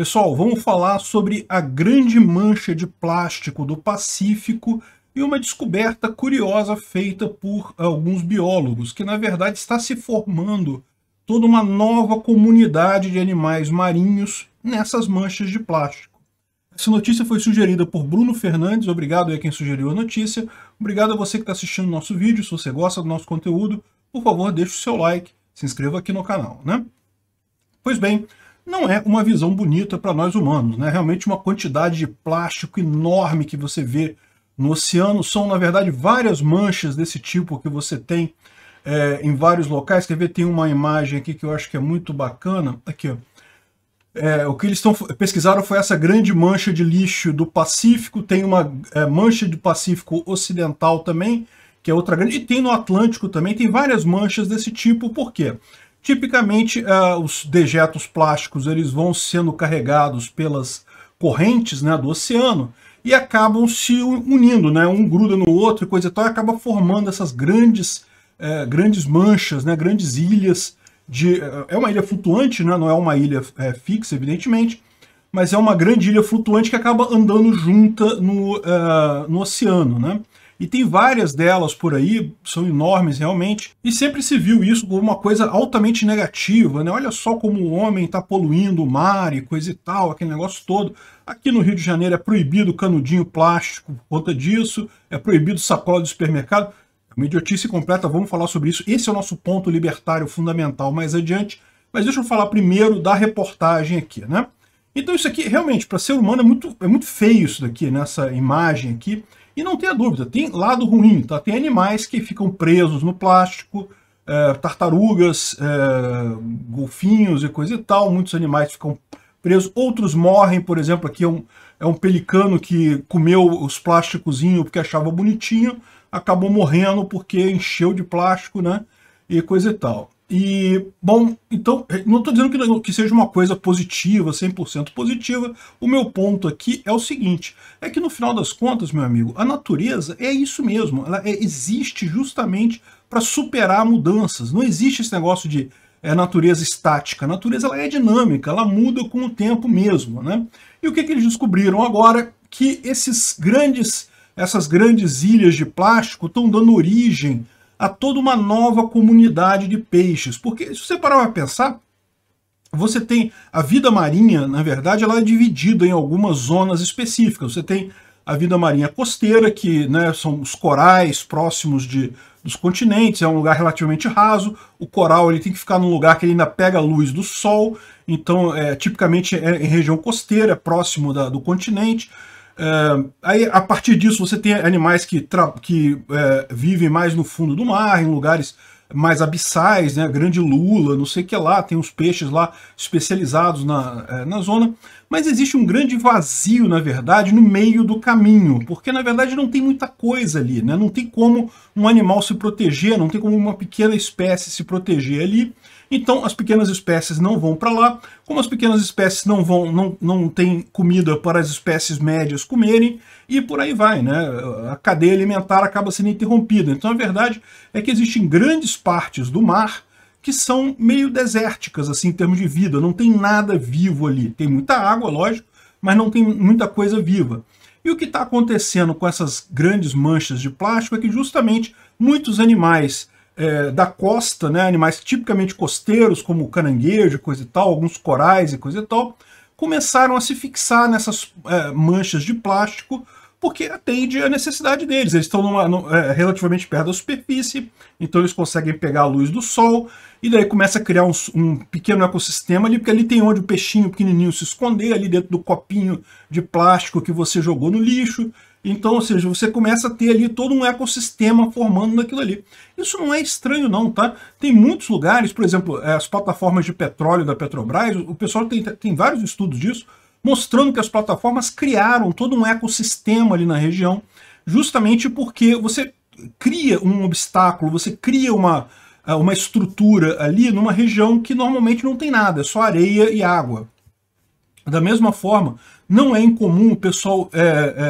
Pessoal, vamos falar sobre a grande mancha de plástico do Pacífico e uma descoberta curiosa feita por alguns biólogos, que na verdade está se formando toda uma nova comunidade de animais marinhos nessas manchas de plástico. Essa notícia foi sugerida por Bruno Fernandes, obrigado a quem sugeriu a notícia, obrigado a você que está assistindo o nosso vídeo, se você gosta do nosso conteúdo, por favor, deixe o seu like, se inscreva aqui no canal, né? Pois bem, não é uma visão bonita para nós humanos. Né? Realmente uma quantidade de plástico enorme que você vê no oceano são, na verdade, várias manchas desse tipo que você tem é, em vários locais. Quer ver? Tem uma imagem aqui que eu acho que é muito bacana. Aqui, ó. É, o que eles estão pesquisaram foi essa grande mancha de lixo do Pacífico, tem uma é, mancha do Pacífico Ocidental também, que é outra grande, e tem no Atlântico também, tem várias manchas desse tipo, por quê? Tipicamente, uh, os dejetos plásticos eles vão sendo carregados pelas correntes né, do oceano e acabam se unindo, né? um gruda no outro e coisa e tal, e acaba formando essas grandes, eh, grandes manchas, né? grandes ilhas. De, eh, é uma ilha flutuante, né? não é uma ilha fixa, evidentemente, mas é uma grande ilha flutuante que acaba andando junta no, uh, no oceano. Né? E tem várias delas por aí, são enormes realmente, e sempre se viu isso como uma coisa altamente negativa, né? Olha só como o homem está poluindo o mar e coisa e tal, aquele negócio todo. Aqui no Rio de Janeiro é proibido canudinho plástico por conta disso, é proibido sacola do supermercado. É uma idiotice completa, vamos falar sobre isso. Esse é o nosso ponto libertário fundamental mais adiante. Mas deixa eu falar primeiro da reportagem aqui, né? Então isso aqui, realmente, para ser humano é muito, é muito feio isso daqui, nessa né? imagem aqui. E não tenha dúvida, tem lado ruim, tá? Tem animais que ficam presos no plástico, é, tartarugas, é, golfinhos e coisa e tal. Muitos animais ficam presos, outros morrem, por exemplo, aqui é um, é um pelicano que comeu os plásticozinhos porque achava bonitinho, acabou morrendo porque encheu de plástico, né? E coisa e tal. E, bom, então, não estou dizendo que, que, seja uma coisa positiva, 100% positiva. O meu ponto aqui é o seguinte: é que no final das contas, meu amigo, a natureza é isso mesmo. Ela é, existe justamente para superar mudanças. Não existe esse negócio de é, natureza estática. A natureza ela é dinâmica, ela muda com o tempo mesmo. Né? E o que, que eles descobriram agora? Que esses grandes, essas grandes ilhas de plástico estão dando origem a toda uma nova comunidade de peixes. Porque se você parar para pensar, você tem a vida marinha, na verdade, ela é dividida em algumas zonas específicas. Você tem a vida marinha costeira, que né, são os corais próximos de, dos continentes, é um lugar relativamente raso. O coral ele tem que ficar num lugar que ele ainda pega a luz do sol, então é, tipicamente é em região costeira, próximo da, do continente. É, aí, a partir disso, você tem animais que, que é, vivem mais no fundo do mar, em lugares mais abissais, né? Grande Lula, não sei o que lá, tem uns peixes lá especializados na, é, na zona, mas existe um grande vazio, na verdade, no meio do caminho, porque na verdade não tem muita coisa ali, né? Não tem como um animal se proteger, não tem como uma pequena espécie se proteger ali. Então as pequenas espécies não vão para lá, como as pequenas espécies não vão, não, não tem comida para as espécies médias comerem, e por aí vai, né? A cadeia alimentar acaba sendo interrompida. Então a verdade é que existem grandes partes do mar que são meio desérticas, assim, em termos de vida. Não tem nada vivo ali. Tem muita água, lógico, mas não tem muita coisa viva. E o que está acontecendo com essas grandes manchas de plástico é que justamente muitos animais é, da costa, né, animais tipicamente costeiros, como caranguejo, coisa e tal, alguns corais e coisa e tal, começaram a se fixar nessas é, manchas de plástico porque atende a necessidade deles. Eles estão numa, numa, é, relativamente perto da superfície, então eles conseguem pegar a luz do sol, e daí começa a criar um, um, pequeno ecossistema ali, porque ali tem onde o peixinho pequenininho se esconder, ali dentro do copinho de plástico que você jogou no lixo. Então, ou seja, você começa a ter ali todo um ecossistema formando naquilo ali. Isso não é estranho não, tá? Tem muitos lugares, por exemplo, é, as plataformas de petróleo da Petrobras, o pessoal tem, tem vários estudos disso, mostrando que as plataformas criaram todo um ecossistema ali na região, justamente porque você cria um obstáculo, você cria uma, ah, uma estrutura ali numa região que normalmente não tem nada, é só areia e água. Da mesma forma, não é incomum o pessoal é,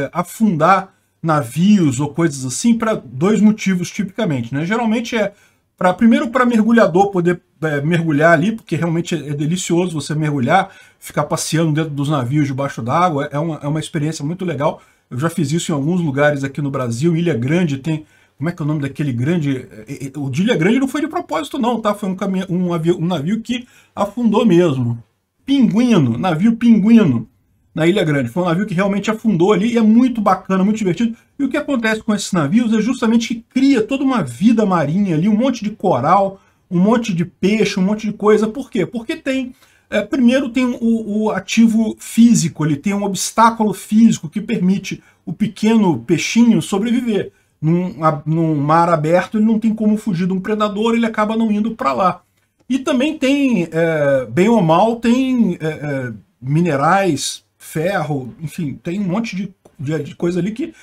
é, afundar navios ou coisas assim para dois motivos tipicamente. Né? Geralmente é para primeiro, para mergulhador poder é, mergulhar ali, porque realmente é, é, delicioso você mergulhar, ficar passeando dentro dos navios debaixo d'água, é uma, é uma experiência muito legal. Eu já fiz isso em alguns lugares aqui no Brasil, Ilha Grande tem. Como é que é o nome daquele grande. É, é, o de Ilha Grande não foi de propósito, não, tá? Foi um, caminho, um, um navio que afundou mesmo. Pinguino, navio pinguino na Ilha Grande. Foi um navio que realmente afundou ali e é muito bacana, muito divertido. E o que acontece com esses navios é justamente que cria toda uma vida marinha ali, um monte de coral, um monte de peixe, um monte de coisa. Por quê? Porque tem... É, primeiro tem o, o ativo físico, ele tem um obstáculo físico que permite o pequeno peixinho sobreviver. Num, num, mar aberto, ele não tem como fugir de um predador, ele acaba não indo para lá. E também tem, é, bem ou mal, tem é, é, minerais, ferro, enfim, tem um monte de, de, de coisa ali que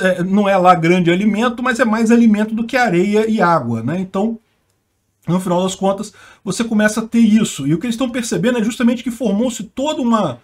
é, não é lá grande alimento, mas é mais alimento do que areia e água, né? Então, no final das contas, você começa a ter isso. E o que eles estão percebendo é justamente que formou-se toda uma,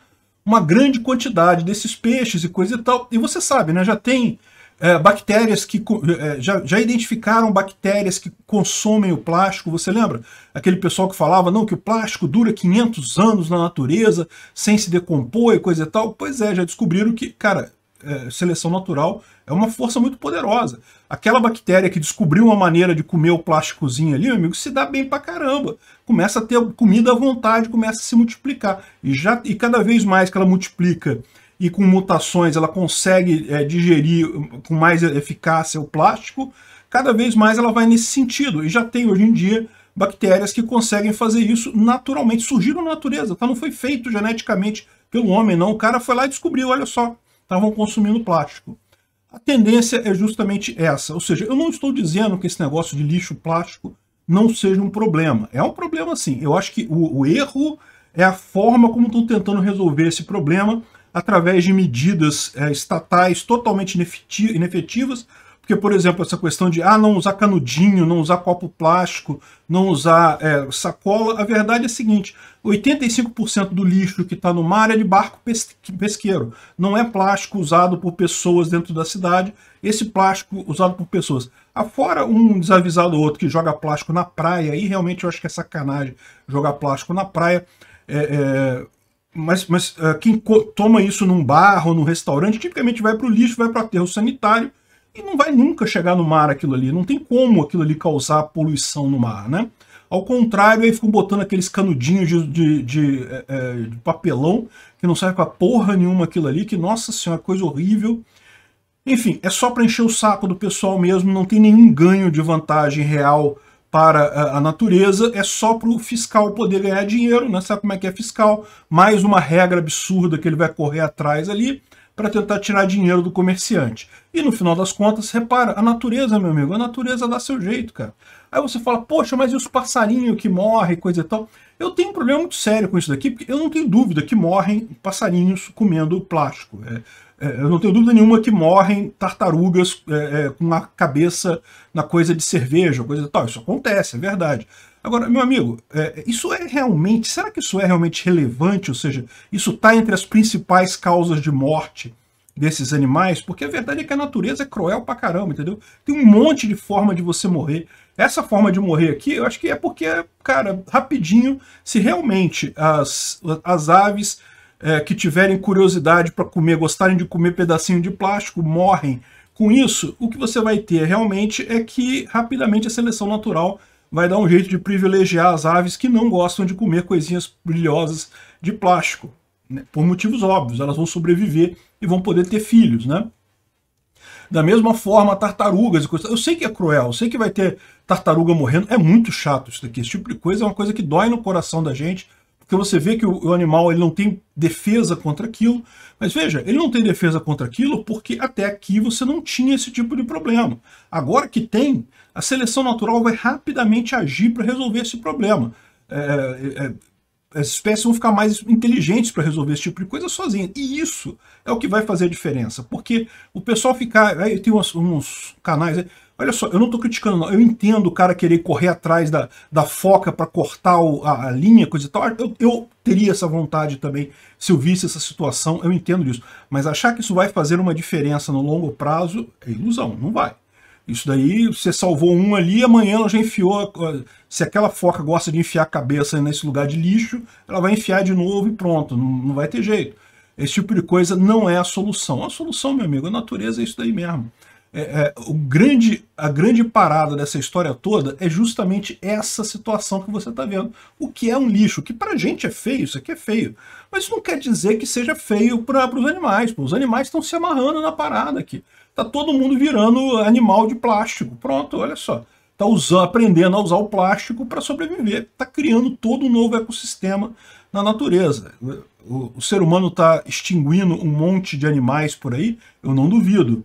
uma grande quantidade desses peixes e coisa e tal. E você sabe, né? Já tem é, bactérias que é, já, já identificaram bactérias que consomem o plástico. Você lembra aquele pessoal que falava não que o plástico dura 500 anos na natureza sem se decompor e coisa e tal? Pois é, já descobriram que, cara, é, seleção natural é uma força muito poderosa. Aquela bactéria que descobriu uma maneira de comer o plásticozinho ali, meu amigo, se dá bem pra caramba. Começa a ter comida à vontade, começa a se multiplicar. E, já, e cada vez mais que ela multiplica e com mutações ela consegue é, digerir com mais eficácia o plástico, cada vez mais ela vai nesse sentido. E já tem hoje em dia bactérias que conseguem fazer isso naturalmente. Surgiram na natureza, tá? não foi feito geneticamente pelo homem, não. O cara foi lá e descobriu, olha só, estavam consumindo plástico. A tendência é justamente essa. Ou seja, eu não estou dizendo que esse negócio de lixo plástico não seja um problema. É um problema sim. Eu acho que o, o erro é a forma como estão tentando resolver esse problema através de medidas é, estatais totalmente inefetivas, porque, por exemplo, essa questão de ah, não usar canudinho, não usar copo plástico, não usar é, sacola, a verdade é a seguinte: 85% do lixo que está no mar é de barco pesqueiro. Não é plástico usado por pessoas dentro da cidade, esse plástico usado por pessoas. Afora um desavisado ou outro que joga plástico na praia, e realmente eu acho que é sacanagem jogar plástico na praia. É, é, mas, mas uh, quem toma isso num bar ou num restaurante, tipicamente vai para o lixo, vai para o aterro sanitário e não vai nunca chegar no mar aquilo ali. Não tem como aquilo ali causar poluição no mar, né? Ao contrário, aí ficam botando aqueles canudinhos de, de, de, é, de papelão que não serve para porra nenhuma aquilo ali, que, nossa senhora, coisa horrível. Enfim, é só para encher o saco do pessoal mesmo, não tem nenhum ganho de vantagem real para a, natureza é só para o fiscal poder ganhar dinheiro, né? sabe como é que é fiscal? Mais uma regra absurda que ele vai correr atrás ali para tentar tirar dinheiro do comerciante. E no final das contas, repara, a natureza, meu amigo, a natureza dá seu jeito, cara. Aí você fala, poxa, mas e os passarinhos que morrem, coisa e tal? Eu tenho um problema muito sério com isso daqui, porque eu não tenho dúvida que morrem passarinhos comendo plástico. É, é, eu não tenho dúvida nenhuma que morrem tartarugas é, é com a cabeça na coisa de cerveja, coisa tal. Isso acontece, é verdade. Agora, meu amigo, é, é, isso é realmente. Será que isso é realmente relevante? Ou seja, isso está entre as principais causas de morte desses animais? Porque a verdade é que a natureza é cruel pra caramba, entendeu? Tem um monte de forma de você morrer. Essa forma de morrer aqui, eu acho que é porque, cara, rapidinho, se realmente as, as aves é, que tiverem curiosidade para comer, gostarem de comer pedacinho de plástico, morrem. Com isso, o que você vai ter realmente é que rapidamente a seleção natural vai dar um jeito de privilegiar as aves que não gostam de comer coisinhas brilhosas de plástico. Né? Por motivos óbvios, elas vão sobreviver e vão poder ter filhos, né? Da mesma forma, tartarugas e coisas. Eu sei que é cruel, eu sei que vai ter tartaruga morrendo. É muito chato isso daqui. Esse tipo de coisa é uma coisa que dói no coração da gente porque você vê que o, o animal ele não tem defesa contra aquilo, mas veja, ele não tem defesa contra aquilo porque até aqui você não tinha esse tipo de problema. Agora que tem, a seleção natural vai rapidamente agir para resolver esse problema. É, é, é, as espécies vão ficar mais inteligentes para resolver esse tipo de coisa sozinhas. E isso é o que vai fazer a diferença, porque o pessoal ficar... Aí tem uns, uns canais... Aí, Olha só, eu não estou criticando, não. Eu entendo o cara querer correr atrás da, da foca para cortar o, a, a, linha, coisa e tal. Eu, eu teria essa vontade também se eu visse essa situação, eu entendo disso. Mas achar que isso vai fazer uma diferença no longo prazo é ilusão, não vai. Isso daí, você salvou um ali, amanhã ela já enfiou. Se aquela foca gosta de enfiar a cabeça nesse lugar de lixo, ela vai enfiar de novo e pronto, não, não vai ter jeito. Esse tipo de coisa não é a solução. A solução, meu amigo, a natureza é isso daí mesmo é, é, o grande, a grande parada dessa história toda é justamente essa situação que você está vendo. O que é um lixo, que para a gente é feio, isso aqui é feio. Mas isso não quer dizer que seja feio para os animais. Os animais estão se amarrando na parada aqui. Tá todo mundo virando animal de plástico. Pronto, olha só. Está aprendendo a usar o plástico para sobreviver. Está criando todo um novo ecossistema na natureza. o, o ser humano está extinguindo um monte de animais por aí, eu não duvido